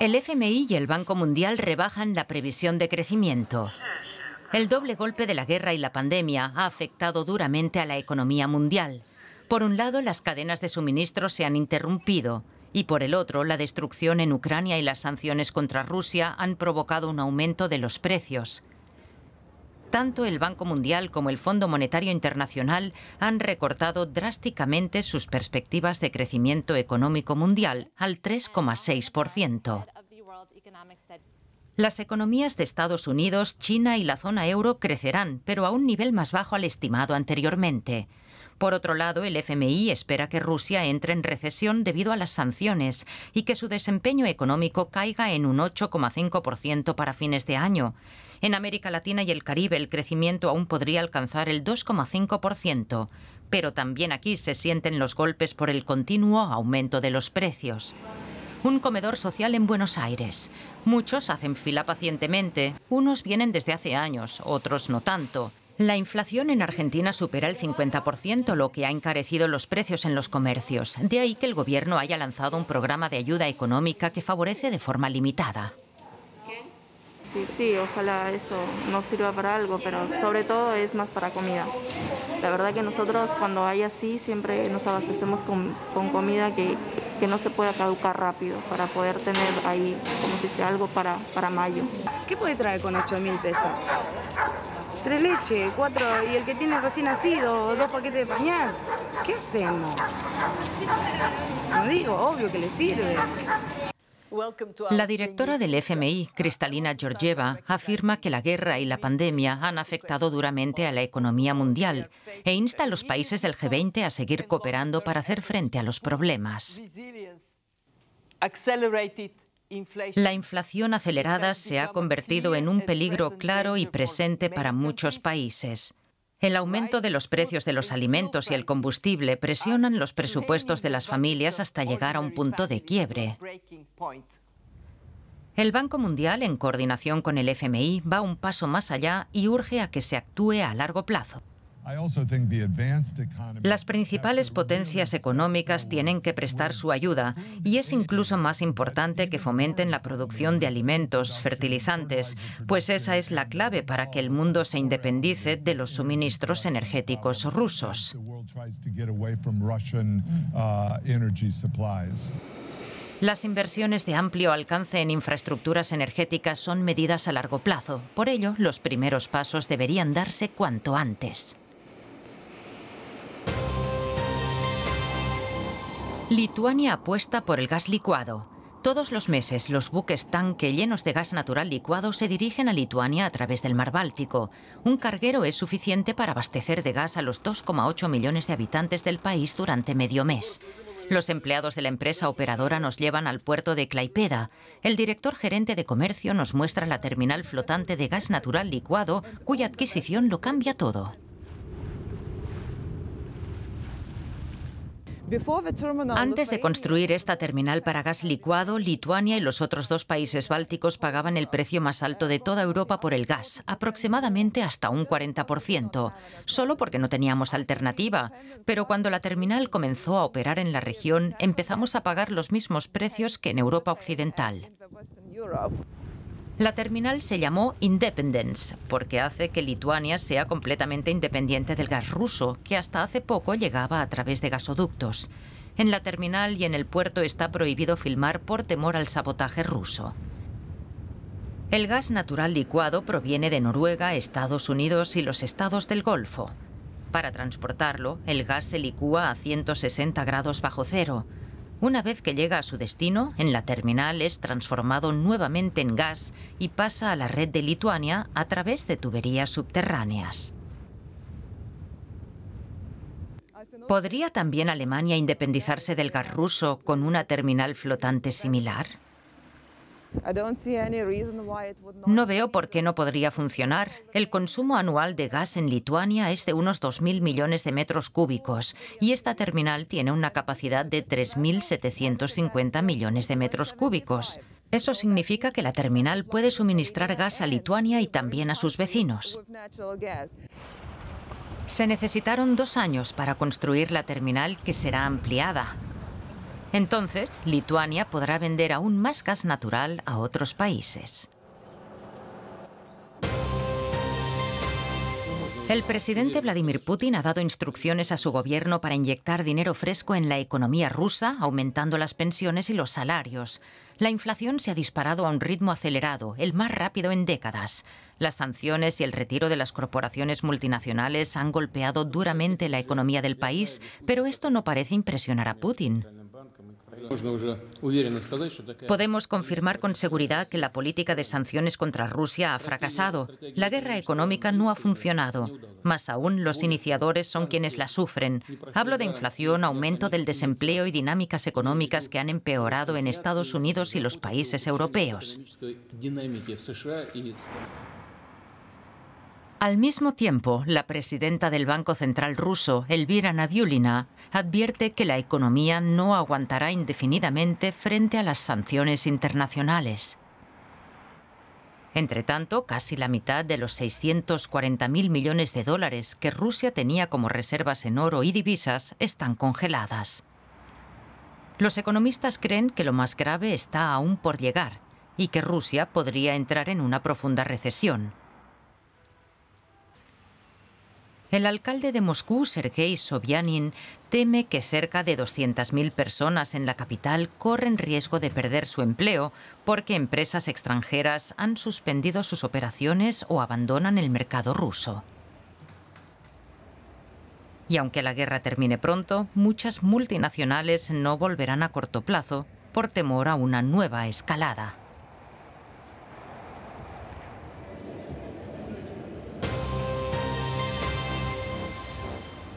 El FMI y el Banco Mundial rebajan la previsión de crecimiento. El doble golpe de la guerra y la pandemia ha afectado duramente a la economía mundial. Por un lado, las cadenas de suministro se han interrumpido y por el otro, la destrucción en Ucrania y las sanciones contra Rusia han provocado un aumento de los precios tanto el Banco Mundial como el Fondo Monetario Internacional han recortado drásticamente sus perspectivas de crecimiento económico mundial al 3,6%. Las economías de Estados Unidos, China y la zona euro crecerán, pero a un nivel más bajo al estimado anteriormente. Por otro lado, el FMI espera que Rusia entre en recesión debido a las sanciones y que su desempeño económico caiga en un 8,5% para fines de año. En América Latina y el Caribe el crecimiento aún podría alcanzar el 2,5%, pero también aquí se sienten los golpes por el continuo aumento de los precios. Un comedor social en Buenos Aires. Muchos hacen fila pacientemente, unos vienen desde hace años, otros no tanto. La inflación en Argentina supera el 50%, lo que ha encarecido los precios en los comercios. De ahí que el gobierno haya lanzado un programa de ayuda económica que favorece de forma limitada sí, sí, ojalá eso nos sirva para algo, pero sobre todo es más para comida. La verdad que nosotros cuando hay así siempre nos abastecemos con, comida que, no se pueda caducar rápido para poder tener ahí, como si sea algo para, para mayo. ¿Qué puede traer con 8 mil pesos? Tres leches, cuatro, y el que tiene recién nacido, dos paquetes de pañal. ¿Qué hacemos? No digo, obvio que le sirve. La directora del FMI, Kristalina Georgieva, afirma que la guerra y la pandemia han afectado duramente a la economía mundial e insta a los países del G20 a seguir cooperando para hacer frente a los problemas. La inflación acelerada se ha convertido en un peligro claro y presente para muchos países. El aumento de los precios de los alimentos y el combustible presionan los presupuestos de las familias hasta llegar a un punto de quiebre. El Banco Mundial, en coordinación con el FMI, va un paso más allá y urge a que se actúe a largo plazo. Las principales potencias económicas tienen que prestar su ayuda y es incluso más importante que fomenten la producción de alimentos, fertilizantes, pues esa es la clave para que el mundo se independice de los suministros energéticos rusos. Mm. Uh, Las inversiones de amplio alcance en infraestructuras energéticas son medidas a largo plazo. Por ello, los primeros pasos deberían darse cuanto antes. Lituania apuesta por el gas licuado. Todos los meses los buques tanque llenos de gas natural licuado se dirigen a Lituania a través del mar Báltico. Un carguero es suficiente para abastecer de gas a los 2,8 millones de habitantes del país durante medio mes. Los empleados de la empresa operadora nos llevan al puerto de Claipeda. El director gerente de comercio nos muestra la terminal flotante de gas natural licuado, cuya adquisición lo cambia todo. Antes de construir esta uh, terminal para gas licuado, Lituania y los otros dos países bálticos pagaban el precio más alto de toda Europa por el gas, aproximadamente hasta un 40%, solo porque no teníamos alternativa. Pero cuando la terminal comenzó a operar en la región, empezamos a pagar los mismos precios que en Europa Occidental. La terminal se llamó Independence, porque hace que Lituania sea completamente independiente del gas ruso, que hasta hace poco llegaba a través de gasoductos. En la terminal y en el puerto está prohibido filmar por temor al sabotaje ruso. El gas natural licuado proviene de Noruega, Estados Unidos y los estados del Golfo. Para transportarlo, el gas se licúa a 160 grados bajo cero. Una vez que llega a su destino, en la terminal es transformado nuevamente en gas y pasa a la red de Lituania a través de tuberías subterráneas. ¿Podría también Alemania independizarse del gas ruso con una terminal flotante similar? No veo por qué no podría funcionar. El consumo anual de gas en Lituania es de unos 2.000 millones de metros cúbicos y esta terminal tiene una capacidad de 3.750 millones de metros cúbicos. Eso significa que la terminal puede suministrar gas a Lituania y también a sus vecinos. Se necesitaron dos años para construir la terminal que será ampliada. Entonces, Lituania podrá vender aún más gas natural a otros países. El presidente Vladimir Putin ha dado instrucciones a su gobierno para inyectar dinero fresco en la economía rusa, aumentando las pensiones y los salarios. La inflación se ha disparado a un ritmo acelerado, el más rápido en décadas. Las sanciones y el retiro de las corporaciones multinacionales han golpeado duramente la economía del país, pero esto no parece impresionar a Putin. Pues Podemos confirmar con seguridad que la política de sanciones contra Rusia ha fracasado. La guerra económica no ha funcionado. Más aún, los iniciadores son quienes la sufren. Hablo de inflación, aumento del desempleo y dinámicas económicas que han empeorado en Estados Unidos y los países europeos. Al mismo tiempo, la presidenta del Banco Central ruso, Elvira Naviulina advierte que la economía no aguantará indefinidamente frente a las sanciones internacionales. Entre tanto, casi la mitad de los 640.000 millones de dólares que Rusia tenía como reservas en oro y divisas están congeladas. Los economistas creen que lo más grave está aún por llegar y que Rusia podría entrar en una profunda recesión. El alcalde de Moscú, Sergei Sobyanin, teme que cerca de 200.000 personas en la capital corren riesgo de perder su empleo porque empresas extranjeras han suspendido sus operaciones o abandonan el mercado ruso. Y aunque la guerra termine pronto, muchas multinacionales no volverán a corto plazo por temor a una nueva escalada.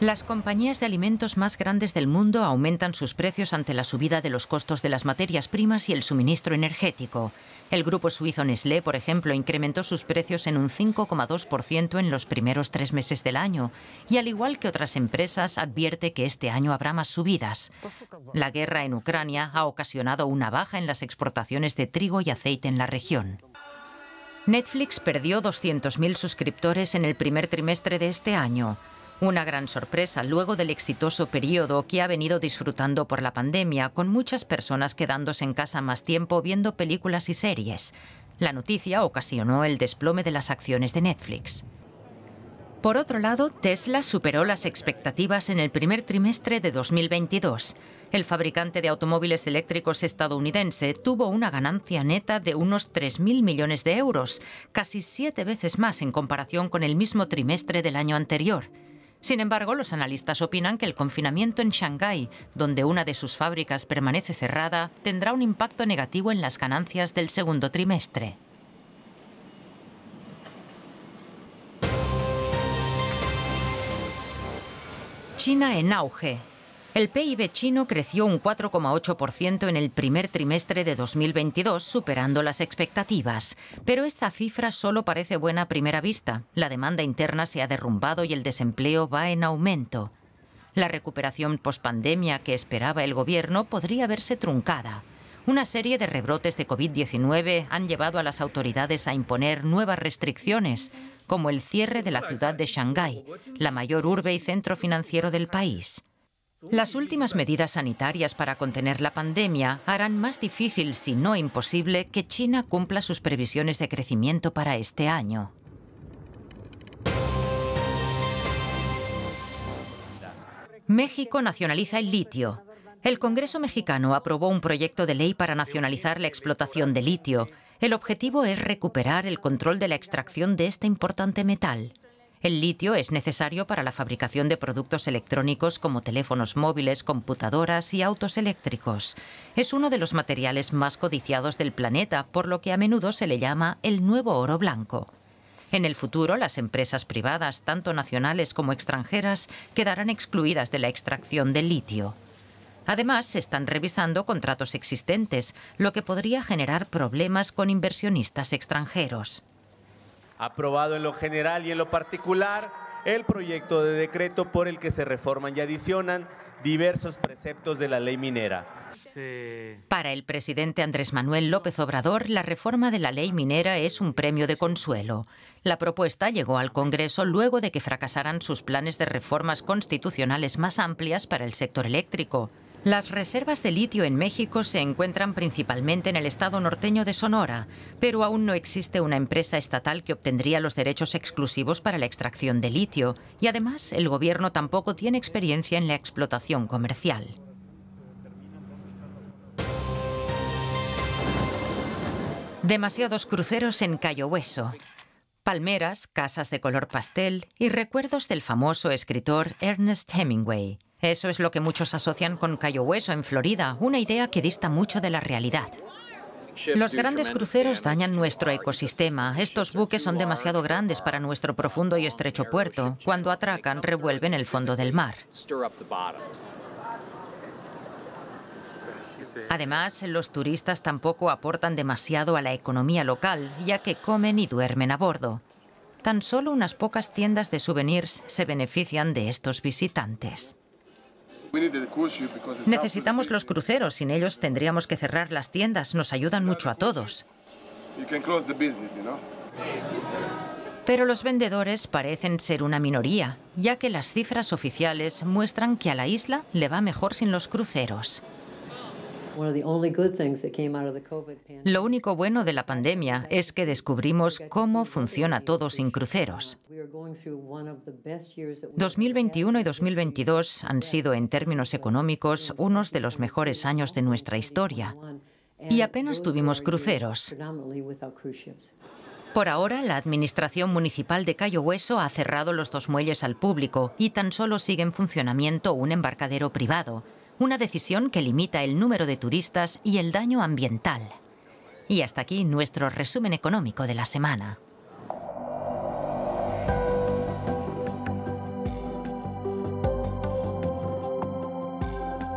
Las compañías de alimentos más grandes del mundo aumentan sus precios ante la subida de los costos de las materias primas y el suministro energético. El grupo suizo Nestlé, por ejemplo, incrementó sus precios en un 5,2% en los primeros tres meses del año y, al igual que otras empresas, advierte que este año habrá más subidas. La guerra en Ucrania ha ocasionado una baja en las exportaciones de trigo y aceite en la región. Netflix perdió 200.000 suscriptores en el primer trimestre de este año. Una gran sorpresa luego del exitoso periodo que ha venido disfrutando por la pandemia, con muchas personas quedándose en casa más tiempo viendo películas y series. La noticia ocasionó el desplome de las acciones de Netflix. Por otro lado, Tesla superó las expectativas en el primer trimestre de 2022. El fabricante de automóviles eléctricos estadounidense tuvo una ganancia neta de unos 3.000 millones de euros, casi siete veces más en comparación con el mismo trimestre del año anterior. Sin embargo, los analistas opinan que el confinamiento en Shanghái, donde una de sus fábricas permanece cerrada, tendrá un impacto negativo en las ganancias del segundo trimestre. China en auge. El PIB chino creció un 4,8% en el primer trimestre de 2022, superando las expectativas. Pero esta cifra solo parece buena a primera vista. La demanda interna se ha derrumbado y el desempleo va en aumento. La recuperación pospandemia que esperaba el gobierno podría verse truncada. Una serie de rebrotes de COVID-19 han llevado a las autoridades a imponer nuevas restricciones, como el cierre de la ciudad de Shanghái, la mayor urbe y centro financiero del país. Las últimas medidas sanitarias para contener la pandemia harán más difícil, si no imposible, que China cumpla sus previsiones de crecimiento para este año. México nacionaliza el litio. El Congreso mexicano aprobó un proyecto de ley para nacionalizar la explotación de litio. El objetivo es recuperar el control de la extracción de este importante metal. El litio es necesario para la fabricación de productos electrónicos como teléfonos móviles, computadoras y autos eléctricos. Es uno de los materiales más codiciados del planeta, por lo que a menudo se le llama el nuevo oro blanco. En el futuro, las empresas privadas, tanto nacionales como extranjeras, quedarán excluidas de la extracción del litio. Además, se están revisando contratos existentes, lo que podría generar problemas con inversionistas extranjeros aprobado en lo general y en lo particular el proyecto de decreto por el que se reforman y adicionan diversos preceptos de la ley minera. Para el presidente Andrés Manuel López Obrador, la reforma de la ley minera es un premio de consuelo. La propuesta llegó al Congreso luego de que fracasaran sus planes de reformas constitucionales más amplias para el sector eléctrico. Las reservas de litio en México se encuentran principalmente en el estado norteño de Sonora, pero aún no existe una empresa estatal que obtendría los derechos exclusivos para la extracción de litio, y además el gobierno tampoco tiene experiencia en la explotación comercial. Demasiados cruceros en Cayo Hueso. Palmeras, casas de color pastel y recuerdos del famoso escritor Ernest Hemingway. Eso es lo que muchos asocian con Cayo Hueso en Florida, una idea que dista mucho de la realidad. Los grandes cruceros dañan nuestro ecosistema. Estos buques son demasiado grandes para nuestro profundo y estrecho puerto. Cuando atracan, revuelven el fondo del mar. Además, los turistas tampoco aportan demasiado a la economía local, ya que comen y duermen a bordo. Tan solo unas pocas tiendas de souvenirs se benefician de estos visitantes. Necesitamos los cruceros, sin ellos tendríamos que cerrar las tiendas, nos ayudan mucho a todos. Pero los vendedores parecen ser una minoría, ya que las cifras oficiales muestran que a la isla le va mejor sin los cruceros. Lo único bueno de la pandemia es que descubrimos cómo funciona todo sin cruceros. 2021 y 2022 han sido, en términos económicos, unos de los mejores años de nuestra historia. Y apenas tuvimos cruceros. Por ahora, la Administración Municipal de Cayo Hueso ha cerrado los dos muelles al público y tan solo sigue en funcionamiento un embarcadero privado, una decisión que limita el número de turistas y el daño ambiental. Y hasta aquí nuestro resumen económico de la semana.